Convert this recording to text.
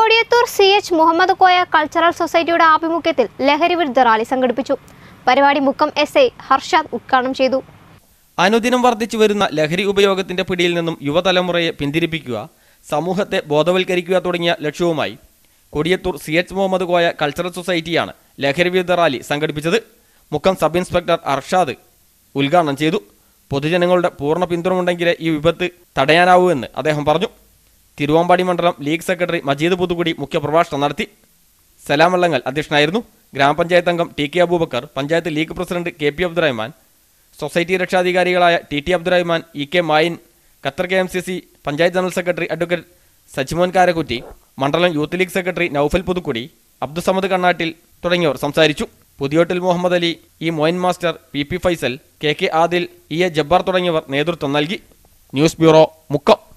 Kodiyathur C H Muhammad Koya cultural സൊസൈറ്റിയുടെ ആഭിമുഖ്യത്തിൽ ലഹരി വിരുദ്ധ റാലി സംഘടിപ്പിച്ചു പരിപാടി മുക്കം എസ് ഐ ഹർഷാദ് ഉദ്ഘാടനം ചെയ്തു അനുദിനം വർദ്ധിച്ചു വരുന്ന ലഹരി ഉപയോഗത്തിന്റെ പിടിയിൽ നിന്നും യുവതലമുറയെ പിന്തിരിപ്പിക്കുക സമൂഹത്തെ ബോധവൽക്കരിക്കുക തുടങ്ങിയ ലക്ഷ്യവുമായി Kodiyathur C H Muhammad Koya cultural സൊസൈറ്റിയാണ് ലഹരി വിരുദ്ധ റാലി സംഘടിപ്പിച്ചത് മുക്കം സബ് ഇൻസ്പെക്ടർ അർഷാദ് ഉദ്ഘാടനം ചെയ്തു പൊതുജനങ്ങളുടെ പൂർണ്ണ പിന്തുണ ഉണ്ടെങ്കിലേ ഈ വിപത്ത് തടയാനാവൂ എന്ന് അദ്ദേഹം പറഞ്ഞു തിരുവാമ്പാടി മണ്ഡലം ലീഗ് സെക്രട്ടറി മജീദ് പുതുക്കുടി മുഖ്യപ്രഭാഷണം നടത്തി സലാം വള്ളങ്ങൽ അധ്യക്ഷനായിരുന്നു ഗ്രാമപഞ്ചായത്ത് അംഗം T K Abubakar panchayat league president K P Abdurahman society രക്ഷാധികാരികളായ T T Abdurahman E K Mayin Qatar K M C C panchayat general secretary advocate Sajimon Karakkutty മണ്ഡലം youth league secretary Noufal Puthukkudi Abdussamad Kannattil തുടങ്ങിയവർ സംസാരിച്ചു Puthiyottil Muhammad Ali E Moyin master P P Faisal K K Adil E A Jabbar തുടങ്ങിയവർ നേതൃത്വം നൽകി ന്യൂസ് ബ്യൂറോ മുക്കം